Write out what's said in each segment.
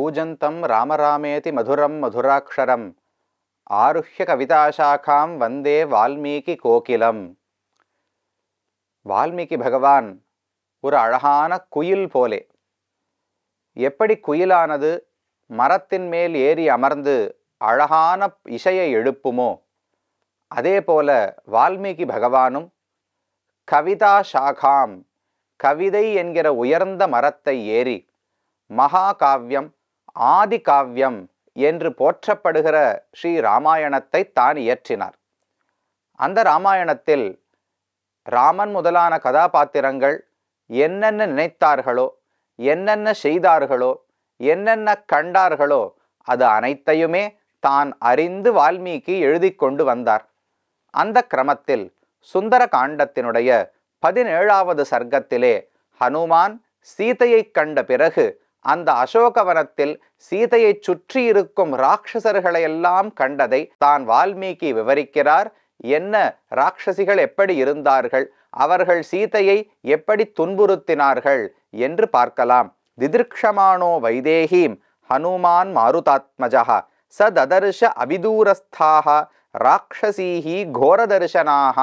கூஜந்தம் ராமராமேதி மதுரம் மதுராட்சரம் ஆருஹ்ய கவிதாசாக்காம் வந்தே வால்மீகி கோகிலம் வால்மீகி பகவான் ஒரு அழகான குயில் போலே எப்படி குயிலானது மரத்தின் மேல் ஏறி அமர்ந்து அழகான இசையை எழுப்புமோ அதே போல வால்மீகி பகவானும் கவிதா சாகாம் கவிதை என்கிற உயர்ந்த மரத்தை ஏறி மகாகாவியம் ஆதி காவ்யம் என்று போற்றப்படுகிற ஸ்ரீ ராமாயணத்தை தான் இயற்றினார் அந்த ராமாயணத்தில் ராமன் முதலான கதாபாத்திரங்கள் என்னென்ன நினைத்தார்களோ என்னென்ன செய்தார்களோ என்னென்ன கண்டார்களோ அது அனைத்தையுமே தான் அறிந்து வால்மீகி எழுதி கொண்டு வந்தார் அந்த கிரமத்தில் சுந்தர காண்டத்தினுடைய பதினேழாவது சர்க்கத்திலே ஹனுமான் சீதையை கண்ட பிறகு அந்த அசோகவனத்தில் சீதையை சுற்றி இருக்கும் ராட்சசர்களை எல்லாம் கண்டதை தான் வால்மீகி விவரிக்கிறார் என்ன ராட்சசிகள் எப்படி இருந்தார்கள் அவர்கள் சீதையை எப்படி துன்புறுத்தினார்கள் என்று பார்க்கலாம் திதிர்க்ஷமானோ வைதேகீம் ஹனுமான் மாருதாத்மஜா சததர்ஷ அபிதூரஸ்தாக ராட்சசீகி கோரதர்ஷனாக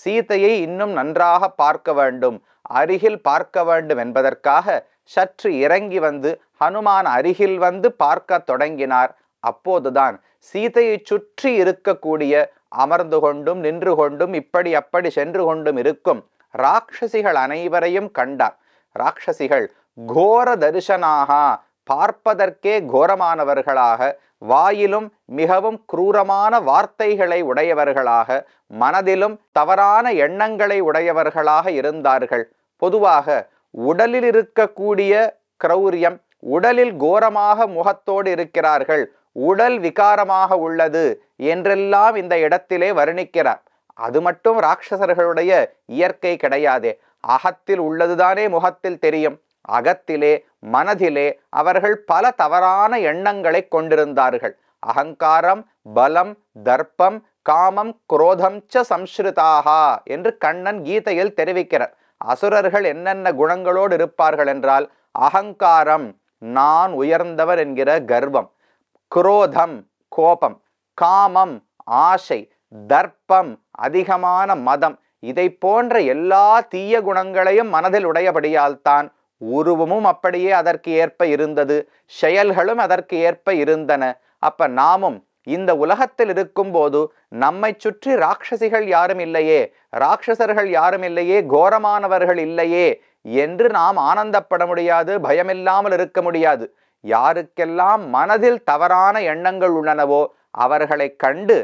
சீதையை இன்னும் நன்றாக பார்க்க வேண்டும் அருகில் பார்க்க வேண்டும் என்பதற்காக சற்று இறங்கி வந்து ஹனுமான் அருகில் வந்து பார்க்க தொடங்கினார் அப்போதுதான் சீதையை சுற்றி இருக்கக்கூடிய அமர்ந்து கொண்டும் நின்று கொண்டும் இப்படி அப்படி சென்று கொண்டும் இருக்கும் ராட்சசிகள் அனைவரையும் கண்டார் ராட்சசிகள் கோர தரிசனாக பார்ப்பதற்கே கோரமானவர்களாக வாயிலும் மிகவும் குரூரமான வார்த்தைகளை உடையவர்களாக மனதிலும் தவறான எண்ணங்களை உடையவர்களாக இருந்தார்கள் பொதுவாக உடலில் இருக்கக்கூடிய கிரௌரியம் உடலில் கோரமாக முகத்தோடு இருக்கிறார்கள் உடல் விகாரமாக உள்ளது என்றெல்லாம் இந்த இடத்திலே வர்ணிக்கிறார் அது மட்டும் ராட்சசர்களுடைய இயற்கை கிடையாதே அகத்தில் உள்ளதுதானே முகத்தில் தெரியும் அகத்திலே மனதிலே அவர்கள் பல தவறான எண்ணங்களை கொண்டிருந்தார்கள் அகங்காரம் பலம் தர்ப்பம் காமம் குரோதம் சம்ஸ்ருதாகா என்று கண்ணன் கீதையில் தெரிவிக்கிறார் அசுரர்கள் என்னென்ன குணங்களோடு இருப்பார்கள் என்றால் அகங்காரம் நான் உயர்ந்தவர் என்கிற கர்வம் குரோதம் கோபம் காமம் ஆசை தர்ப்பம் அதிகமான மதம் இதை போன்ற எல்லா தீய குணங்களையும் மனதில் உடையபடியால்தான் உருவமும் அப்படியே அதற்கு ஏற்ப இருந்தது செயல்களும் அதற்கு ஏற்ப இருந்தன அப்ப நாமும் இந்த உலகத்தில் இருக்கும்போது நம்மை சுற்றி ராட்சசிகள் யாரும் இல்லையே ராட்சசர்கள் யாரும் இல்லையே கோரமானவர்கள் இல்லையே என்று நாம் ஆனந்தப்பட முடியாது பயமில்லாமல் இருக்க முடியாது யாருக்கெல்லாம் மனதில் தவறான எண்ணங்கள் உள்ளனவோ அவர்களை கண்டு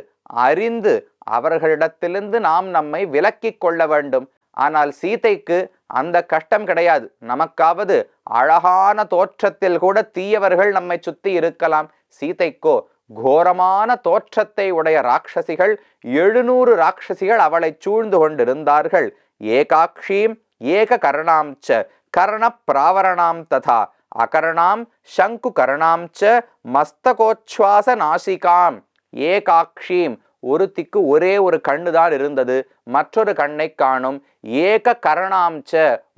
அறிந்து அவர்களிடத்திலிருந்து நாம் நம்மை விலக்கி கொள்ள வேண்டும் ஆனால் சீதைக்கு அந்த கஷ்டம் கிடையாது நமக்காவது அழகான தோற்றத்தில் கூட தீயவர்கள் நம்மை சுற்றி இருக்கலாம் சீதைக்கோ கோரமான தோற்றத்தை உடைய ராட்சசிகள் எழுநூறு ராட்சசிகள் அவளை சூழ்ந்து கொண்டிருந்தார்கள் ஏகாட்சீம் ஏக கரணாம் ச கரண பிராவரணாம் ததா அகரணாம் சங்கு கரணாம் ச மஸ்தகோச்சுவாச நாசிகாம் ஏகாட்சீம் ஒருத்திக்கு ஒரே ஒரு கண்ணு தான் இருந்தது மற்றொரு கண்ணை காணும் ஏக கரணாம்ச்ச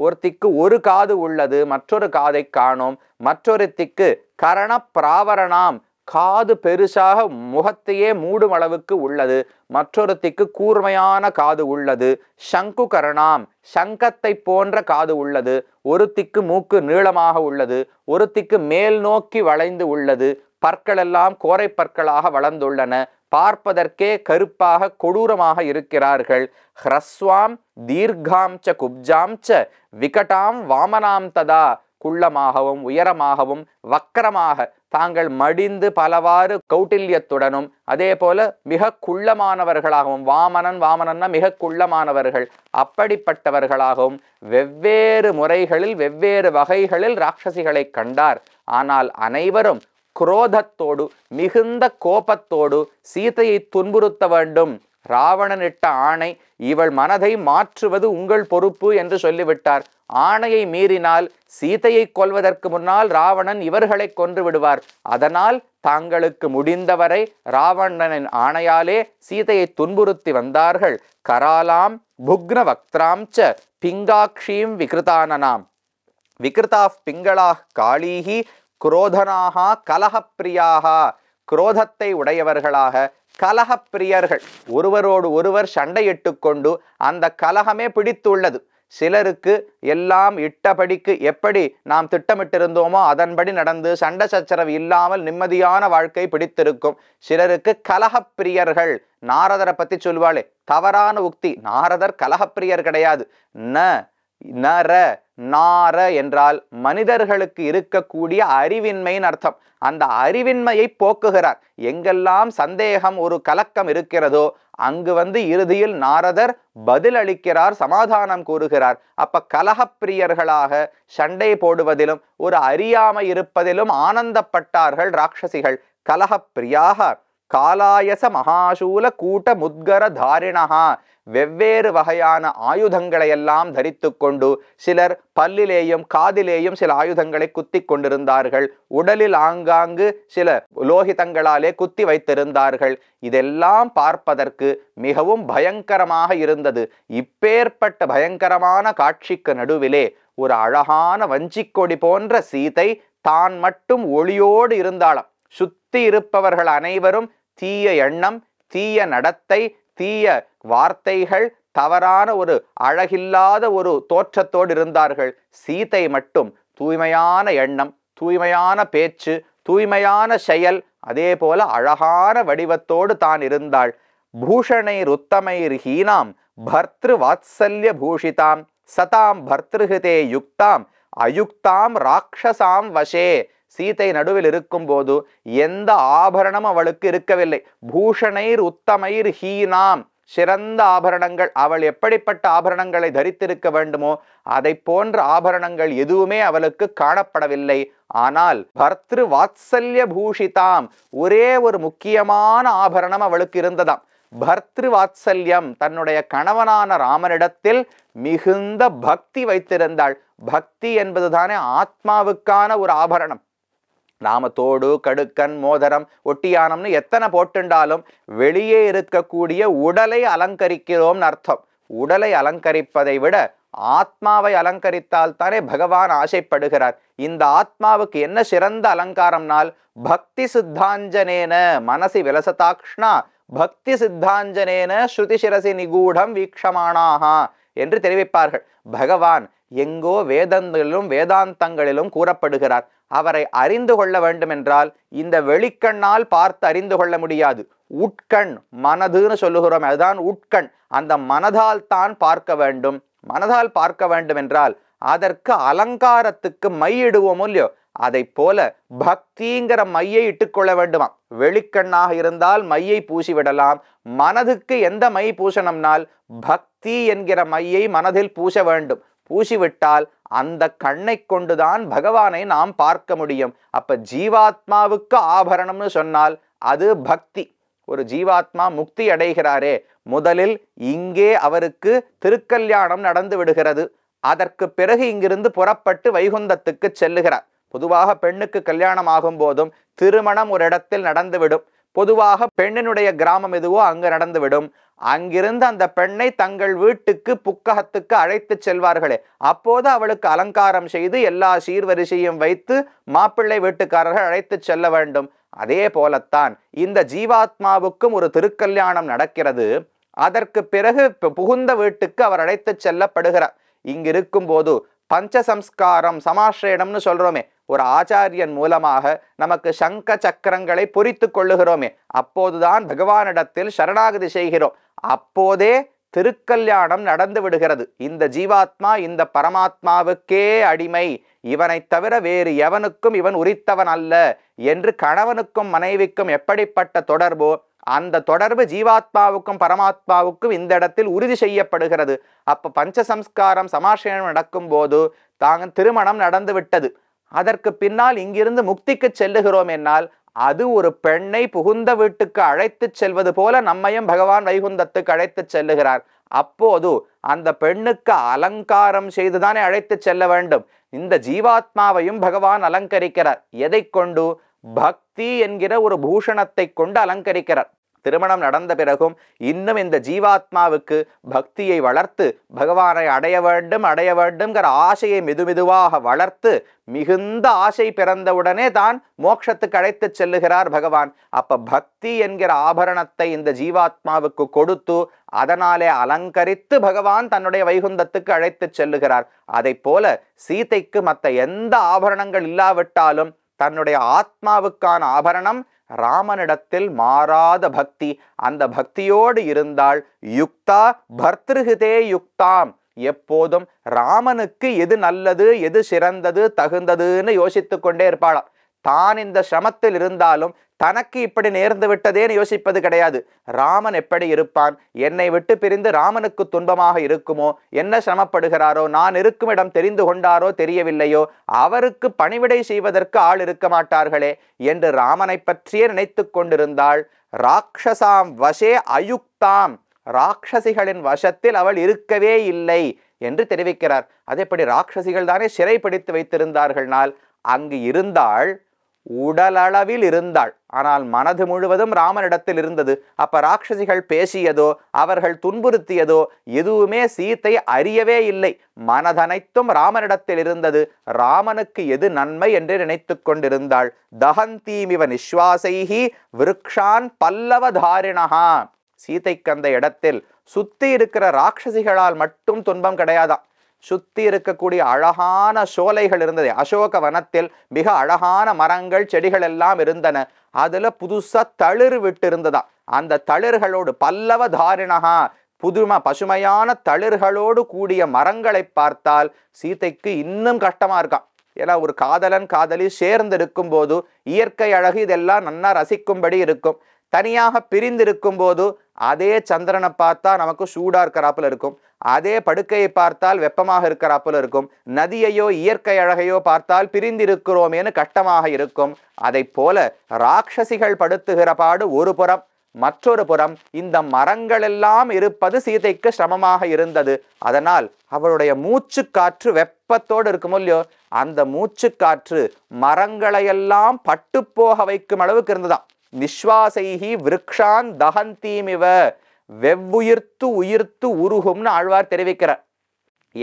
ஒருத்திக்கு ஒரு காது உள்ளது மற்றொரு காதை காணும் மற்றொருத்திக்கு கரண பிராவரணாம் காது பெருசாக முகத்தையே மூடும் அளவுக்கு உள்ளது மற்றொருத்திக்கு கூர்மையான காது உள்ளது சங்கு கரணாம் சங்கத்தை போன்ற காது உள்ளது ஒருத்திக்கு மூக்கு நீளமாக உள்ளது ஒருத்திக்கு மேல் நோக்கி வளைந்து உள்ளது பற்களெல்லாம் கோரை பற்களாக வளர்ந்துள்ளன பார்ப்பதற்கே கருப்பாக கொடூரமாக இருக்கிறார்கள் ஹ்ரஸ்வாம் தீர்காம் ச குப்ஜாம் ச விகட்டாம் வாமனாம் ததா குள்ளமாகவும் உயரமாகவும் வக்கரமாக தாங்கள் மடிந்து பலவாறு கௌட்டில்யத்துடனும் அதே போல மிக குள்ளமானவர்களாகவும் வாமனன் வாமனன்னா மிக குள்ளமானவர்கள் அப்படிப்பட்டவர்களாகவும் வெவ்வேறு முறைகளில் வெவ்வேறு வகைகளில் ராட்சசிகளை கண்டார் ஆனால் அனைவரும் குரோதத்தோடு மிகுந்த கோபத்தோடு சீதையை துன்புறுத்த வேண்டும் ராவணனிட்ட ஆணை இவள் மனதை மாற்றுவது உங்கள் பொறுப்பு என்று சொல்லிவிட்டார் ஆணையை மீறினால் சீதையை கொல்வதற்கு முன்னால் ராவணன் இவர்களை கொன்று விடுவார் அதனால் தாங்களுக்கு முடிந்தவரை ராவணனின் ஆணையாலே சீதையை துன்புறுத்தி வந்தார்கள் கராலாம் புக்ன வக்திராம் ச பிங்காட்சியும் விகிருதானனாம் விகிருதாஃப் பிங்களாஹ் காளீகி குரோதனாகா கலகப்பிரியாகா குரோதத்தை உடையவர்களாக கலகப்பிரியர்கள் ஒருவரோடு ஒருவர் சண்டையிட்டு கொண்டு அந்த கலகமே பிடித்துள்ளது சிலருக்கு எல்லாம் இட்டபடிக்கு எப்படி நாம் திட்டமிட்டிருந்தோமோ அதன்படி நடந்து சண்டை சச்சரவு இல்லாமல் நிம்மதியான வாழ்க்கை பிடித்திருக்கும் சிலருக்கு கலகப்பிரியர்கள் நாரதரை பற்றி சொல்வாளே தவறான உக்தி நாரதர் கலகப்பிரியர் கிடையாது ந நர நார என்றால் மனிதர்களுக்கு இருக்கக்கூடிய அறிவின்மையின் அர்த்தம் அந்த அறிவின்மையை போக்குகிறார் எங்கெல்லாம் சந்தேகம் ஒரு கலக்கம் இருக்கிறதோ அங்கு வந்து இறுதியில் நாரதர் பதில் அளிக்கிறார் சமாதானம் கூறுகிறார் அப்ப கலகப்பிரியர்களாக சண்டை போடுவதிலும் ஒரு அறியாமை இருப்பதிலும் ஆனந்தப்பட்டார்கள் ராட்சசிகள் கலகப்பிரியாக காலாயச மகாசூல கூட்ட முத்கர தாரிணகா வெவ்வேறு வகையான ஆயுதங்களை எல்லாம் தரித்து கொண்டு சிலர் பல்லிலேயும் காதிலேயும் சில ஆயுதங்களை குத்தி கொண்டிருந்தார்கள் உடலில் ஆங்காங்கு சில லோகிதங்களாலே குத்தி வைத்திருந்தார்கள் இதெல்லாம் பார்ப்பதற்கு மிகவும் பயங்கரமாக இருந்தது இப்பேற்பட்ட பயங்கரமான காட்சிக்கு நடுவிலே ஒரு அழகான வஞ்சிக்கொடி போன்ற சீதை தான் மட்டும் ஒளியோடு இருந்தாலும் சுத்தி இருப்பவர்கள் அனைவரும் தீய எண்ணம் தீய நடத்தை தீய வார்த்தைகள் தவறான ஒரு அழகில்லாத ஒரு தோற்றத்தோடு இருந்தார்கள் சீதை மட்டும் தூய்மையான எண்ணம் தூய்மையான பேச்சு தூய்மையான செயல் அதே போல அழகான வடிவத்தோடு தான் இருந்தாள் பூஷணை ருத்தமை ஹீனாம் பர்திரு வாத்சல்ய பூஷிதாம் சதாம் பர்திருகிதே யுக்தாம் அயுக்தாம் ராட்சசாம் வசே சீதை நடுவில் இருக்கும்போது எந்த ஆபரணம் அவளுக்கு இருக்கவில்லை பூஷணைர் உத்தமைர் ஹீனாம் சிறந்த ஆபரணங்கள் அவள் எப்படிப்பட்ட ஆபரணங்களை தரித்திருக்க வேண்டுமோ அதை போன்ற ஆபரணங்கள் எதுவுமே அவளுக்கு காணப்படவில்லை ஆனால் பர்திரு வாத்சல்ய பூஷிதாம் ஒரே ஒரு முக்கியமான ஆபரணம் அவளுக்கு இருந்ததாம் பர்திரு வாத்சல்யம் தன்னுடைய கணவனான ராமனிடத்தில் மிகுந்த பக்தி வைத்திருந்தாள் பக்தி என்பதுதானே ஆத்மாவுக்கான ஒரு ஆபரணம் தோடு கடுக்கன் மோதரம் ஒட்டியானம்னு எத்தனை போட்டுண்டாலும் வெளியே இருக்கக்கூடிய உடலை அலங்கரிக்கிறோம்னு அர்த்தம் உடலை அலங்கரிப்பதை விட ஆத்மாவை அலங்கரித்தால் தானே பகவான் ஆசைப்படுகிறார் இந்த ஆத்மாவுக்கு என்ன சிறந்த அலங்காரம்னால் பக்தி சித்தாஞ்சனேன மனசி விலசதாக்ஷ்ணா பக்தி சித்தாஞ்சனேன ஸ்ருதி சிரசி நிகூடம் வீக்ஷமானாகா என்று தெரிவிப்பார்கள் பகவான் எங்கோ வேதங்களிலும் வேதாந்தங்களிலும் கூறப்படுகிறார் அவரை அறிந்து கொள்ள வேண்டுமென்றால் இந்த வெளிக்கண்ணால் பார்த்து அறிந்து கொள்ள முடியாது உட்கண் மனதுன்னு சொல்லுகிறோம் அதுதான் உட்கண் அந்த மனதால் தான் பார்க்க வேண்டும் மனதால் பார்க்க வேண்டும் என்றால் அதற்கு அலங்காரத்துக்கு மையிடுவோமோ இல்லையோ அதை போல பக்திங்கிற மையை இட்டுக்கொள்ள வேண்டுமாம் வெளிக்கண்ணாக இருந்தால் மையை பூசிவிடலாம் மனதுக்கு எந்த மை பூசணும்னால் பக்தி என்கிற மையை மனதில் பூச வேண்டும் பூசிவிட்டால் அந்த கண்ணை கொண்டுதான் பகவானை நாம் பார்க்க முடியும் அப்ப ஜீவாத்மாவுக்கு ஆபரணம்னு சொன்னால் அது பக்தி ஒரு ஜீவாத்மா முக்தி அடைகிறாரே முதலில் இங்கே அவருக்கு திருக்கல்யாணம் நடந்து விடுகிறது அதற்கு பிறகு இங்கிருந்து புறப்பட்டு வைகுந்தத்துக்கு செல்லுகிறார் பொதுவாக பெண்ணுக்கு கல்யாணம் ஆகும் போதும் திருமணம் ஒரு இடத்தில் நடந்துவிடும் பொதுவாக பெண்ணினுடைய கிராமம் எதுவோ அங்கு நடந்துவிடும் அங்கிருந்து அந்த பெண்ணை தங்கள் வீட்டுக்கு புக்ககத்துக்கு அழைத்து செல்வார்களே அப்போது அவளுக்கு அலங்காரம் செய்து எல்லா சீர்வரிசையும் வைத்து மாப்பிள்ளை வீட்டுக்காரர்கள் அழைத்து செல்ல வேண்டும் அதே போலத்தான் இந்த ஜீவாத்மாவுக்கும் ஒரு திருக்கல்யாணம் நடக்கிறது அதற்கு பிறகு புகுந்த வீட்டுக்கு அவர் அழைத்து செல்லப்படுகிறார் இங்கிருக்கும் போது பஞ்சசம்ஸ்காரம் சமாஸ்ரேடம்னு சொல்றோமே ஒரு ஆச்சாரியன் மூலமாக நமக்கு சங்க சக்கரங்களை பொறித்து கொள்ளுகிறோமே அப்போதுதான் பகவானிடத்தில் சரணாகதி செய்கிறோம் அப்போதே திருக்கல்யாணம் நடந்து விடுகிறது இந்த ஜீவாத்மா இந்த பரமாத்மாவுக்கே அடிமை இவனை தவிர வேறு எவனுக்கும் இவன் உரித்தவன் அல்ல என்று கணவனுக்கும் மனைவிக்கும் எப்படிப்பட்ட தொடர்போ அந்த தொடர்பு ஜீவாத்மாவுக்கும் பரமாத்மாவுக்கும் இந்த இடத்தில் உறுதி செய்யப்படுகிறது அப்போ பஞ்சசம்ஸ்காரம் சமாஷயம் நடக்கும்போது தாங்க திருமணம் நடந்து விட்டது அதற்கு பின்னால் இங்கிருந்து முக்திக்கு செல்லுகிறோம் என்னால் அது ஒரு பெண்ணை புகுந்த வீட்டுக்கு அழைத்து செல்வது போல நம்மையும் பகவான் வைகுந்தத்துக்கு அழைத்து செல்லுகிறார் அப்போது அந்த பெண்ணுக்கு அலங்காரம் செய்துதானே அழைத்து செல்ல வேண்டும் இந்த ஜீவாத்மாவையும் பகவான் அலங்கரிக்கிறார் எதை கொண்டு பக்தி என்கிற ஒரு பூஷணத்தை கொண்டு அலங்கரிக்கிறார் திருமணம் நடந்த பிறகும் இன்னும் இந்த ஜீவாத்மாவுக்கு பக்தியை வளர்த்து பகவானை அடைய வேண்டும் அடைய வேண்டும்ங்கிற ஆசையை மெதுமெதுவாக வளர்த்து மிகுந்த ஆசை பிறந்தவுடனே தான் மோட்சத்துக்கு அழைத்து செல்லுகிறார் பகவான் அப்ப பக்தி என்கிற ஆபரணத்தை இந்த ஜீவாத்மாவுக்கு கொடுத்து அதனாலே அலங்கரித்து பகவான் தன்னுடைய வைகுந்தத்துக்கு அழைத்து செல்லுகிறார் அதை போல சீதைக்கு மற்ற எந்த ஆபரணங்கள் இல்லாவிட்டாலும் தன்னுடைய ஆத்மாவுக்கான ஆபரணம் ராமனிடத்தில் மாறாத பக்தி அந்த பக்தியோடு இருந்தால் யுக்தா பர்திருஹிதே யுக்தாம் எப்போதும் ராமனுக்கு எது நல்லது எது சிறந்தது தகுந்ததுன்னு யோசித்து கொண்டே இருப்பாளாம் தான் இந்த சிரமத்தில் இருந்தாலும் தனக்கு இப்படி நேர்ந்து விட்டதேன்னு யோசிப்பது கிடையாது ராமன் எப்படி இருப்பான் என்னை விட்டு பிரிந்து ராமனுக்கு துன்பமாக இருக்குமோ என்ன சிரமப்படுகிறாரோ நான் இருக்கும் இடம் தெரிந்து கொண்டாரோ தெரியவில்லையோ அவருக்கு பணிவிடை செய்வதற்கு ஆள் இருக்க மாட்டார்களே என்று ராமனை பற்றியே நினைத்து கொண்டிருந்தாள் ராட்சசாம் வசே அயுக்தாம் ராட்சசிகளின் வசத்தில் அவள் இருக்கவே இல்லை என்று தெரிவிக்கிறார் அதேபடி ராட்சசிகள் தானே சிறை வைத்திருந்தார்கள்னால் அங்கு இருந்தால் உடலளவில் இருந்தாள் ஆனால் மனது முழுவதும் ராமனிடத்தில் இருந்தது அப்ப ராட்சசிகள் பேசியதோ அவர்கள் துன்புறுத்தியதோ எதுவுமே சீத்தை அறியவே இல்லை மனதனைத்தும் ராமனிடத்தில் இருந்தது ராமனுக்கு எது நன்மை என்று நினைத்து கொண்டிருந்தாள் தகந்தீமிவ நிஸ்வாசைஹி விருக்ஷான் பல்லவதாரிணகா சீதைக்கு அந்த இடத்தில் சுத்தி இருக்கிற ராட்சசிகளால் மட்டும் துன்பம் கிடையாதான் சுத்தி இருக்கக்கூடிய அழகான சோலைகள் இருந்தது அசோக வனத்தில் மிக அழகான மரங்கள் செடிகள் எல்லாம் இருந்தன அதில் புதுசாக தளிர் விட்டு இருந்ததா அந்த தளிர்களோடு பல்லவ தாரிணகா புதுமை பசுமையான தளிர்களோடு கூடிய மரங்களை பார்த்தால் சீதைக்கு இன்னும் கஷ்டமா இருக்கான் ஏன்னா ஒரு காதலன் காதலி சேர்ந்து இருக்கும் போது இயற்கை அழகு இதெல்லாம் நன்னா ரசிக்கும்படி இருக்கும் தனியாக பிரிந்திருக்கும் போது அதே சந்திரனை பார்த்தா நமக்கு சூடாக இருக்கிறாப்புல இருக்கும் அதே படுக்கையை பார்த்தால் வெப்பமாக இருக்கிறாப்புல இருக்கும் நதியையோ இயற்கை அழகையோ பார்த்தால் பிரிந்திருக்கிறோமேனு கட்டமாக இருக்கும் அதை போல ராட்சசிகள் படுத்துகிற பாடு ஒரு புறம் மற்றொரு புறம் இந்த மரங்களெல்லாம் இருப்பது சீதைக்கு சிரமமாக இருந்தது அதனால் அவளுடைய மூச்சு காற்று வெப்பத்தோடு இருக்குமோ இல்லையோ அந்த மூச்சு காற்று மரங்களையெல்லாம் பட்டுப்போக வைக்கும் அளவுக்கு இருந்ததாம் நிஸ்வாசைஹி விரக்ஷான் தகந்தீமிவ வெவ்வுயிர்த்து உயிர்த்து உருகும்னு ஆழ்வார் தெரிவிக்கிறார்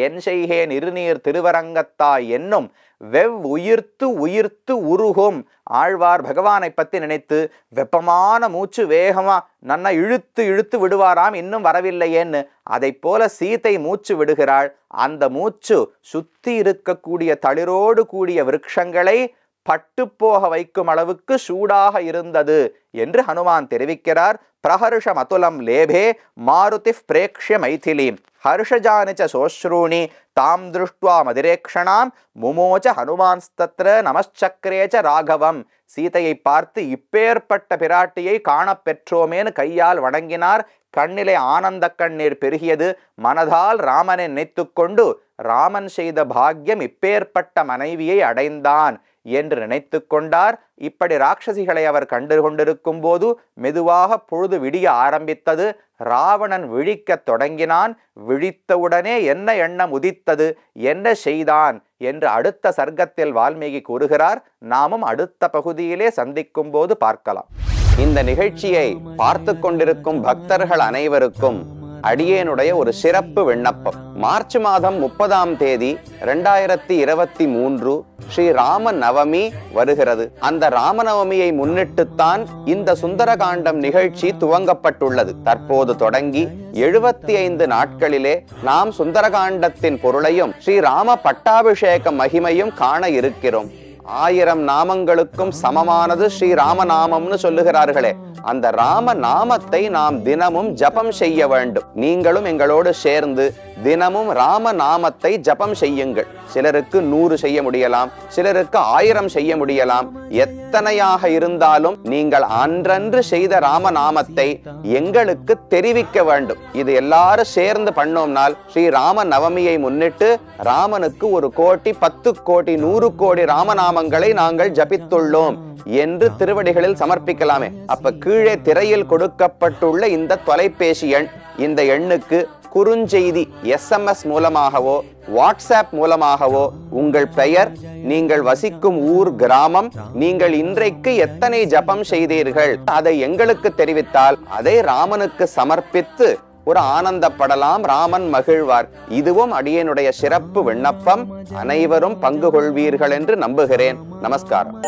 என் செய்கே நிருநீர் திருவரங்கத்தாய் என்னும் வெவ் உயிர்த்து உயிர்த்து உருகும் ஆழ்வார் பகவானை பற்றி நினைத்து வெப்பமான மூச்சு வேகமாக நன்னா இழுத்து இழுத்து விடுவாராம் இன்னும் வரவில்லையேன்னு அதை போல சீத்தை மூச்சு விடுகிறாள் அந்த மூச்சு சுற்றி இருக்கக்கூடிய தளிரோடு கூடிய விருட்சங்களை பட்டுப்போக வைக்கும் அளவுக்கு சூடாக இருந்தது என்று ஹனுமான் தெரிவிக்கிறார் பிரஹர்ஷ மதுலம் லேபே மாருதி பிரேக்ஷ மைதிலி ஹர்ஷஜானிச்ச சோஸ்ரூணி தாம் திருஷ்டுவா மதிரேக்ஷணாம் முமோச்ச ஹனுமான்ஸ்தத்ர நமச்சக்கரேச்ச ராகவம் சீதையை பார்த்து இப்பேற்பட்ட பிராட்டியை காணப்பெற்றோமேனு கையால் வணங்கினார் கண்ணிலே ஆனந்த கண்ணீர் பெருகியது மனதால் ராமனை நினைத்து கொண்டு ராமன் செய்த பாக்யம் இப்பேற்பட்ட மனைவியை அடைந்தான் என்று நினைத்து கொண்டார் இப்படி ராட்சசிகளை அவர் கண்டு கொண்டிருக்கும் போது மெதுவாக பொழுது விடிய ஆரம்பித்தது ராவணன் விழிக்கத் தொடங்கினான் விழித்தவுடனே என்ன எண்ணம் உதித்தது என்ன செய்தான் என்று அடுத்த சர்க்கத்தில் வால்மீகி கூறுகிறார் நாமும் அடுத்த பகுதியிலே சந்திக்கும் போது பார்க்கலாம் இந்த நிகழ்ச்சியை பார்த்து கொண்டிருக்கும் பக்தர்கள் அனைவருக்கும் அடியேனுடைய ஒரு சிறப்பு விண்ணப்பம் மார்ச் மாதம் முப்பதாம் தேதி இரண்டாயிரத்தி இருபத்தி மூன்று ஸ்ரீ ராம நவமி வருகிறது அந்த ராமநவமியை முன்னிட்டுத்தான் இந்த சுந்தரகாண்டம் நிகழ்ச்சி துவங்கப்பட்டுள்ளது தற்போது தொடங்கி எழுபத்தி ஐந்து நாட்களிலே நாம் சுந்தரகாண்டத்தின் பொருளையும் ஸ்ரீ ராம பட்டாபிஷேக மகிமையும் காண இருக்கிறோம் ஆயிரம் நாமங்களுக்கும் சமமானது ஸ்ரீ ராமநாமம்னு சொல்லுகிறார்களே அந்த ராம நாமத்தை நாம் தினமும் ஜபம் செய்ய வேண்டும் நீங்களும் எங்களோடு சேர்ந்து தினமும் ராம நாமத்தை ஜபம் செய்யுங்கள் சிலருக்கு நூறு செய்ய முடியலாம் சிலருக்கு ஆயிரம் செய்ய முடியலாம் எத்தனையாக இருந்தாலும் நீங்கள் அன்றன்று செய்த ராம நாமத்தை எங்களுக்கு தெரிவிக்க வேண்டும் இது எல்லாரும் சேர்ந்து பண்ணோம்னால் ஸ்ரீ ராம நவமியை முன்னிட்டு ராமனுக்கு ஒரு கோடி பத்து கோடி நூறு கோடி ராமநாம நாமங்களை நாங்கள் ஜபித்துள்ளோம் என்று திருவடிகளில் சமர்ப்பிக்கலாமே அப்ப கீழே திரையில் கொடுக்கப்பட்டுள்ள இந்த தொலைபேசி எண் இந்த எண்ணுக்கு குறுஞ்செய்தி எஸ்எம்எஸ் மூலமாகவோ வாட்ஸ்அப் மூலமாகவோ உங்கள் பெயர் நீங்கள் வசிக்கும் ஊர் கிராமம் நீங்கள் இன்றைக்கு எத்தனை ஜபம் செய்தீர்கள் அதை எங்களுக்கு தெரிவித்தால் அதை ராமனுக்கு சமர்ப்பித்து ஒரு ஆனந்தப்படலாம் ராமன் மகிழ்வார் இதுவும் அடியனுடைய சிறப்பு விண்ணப்பம் அனைவரும் பங்கு கொள்வீர்கள் என்று நம்புகிறேன் நமஸ்காரம்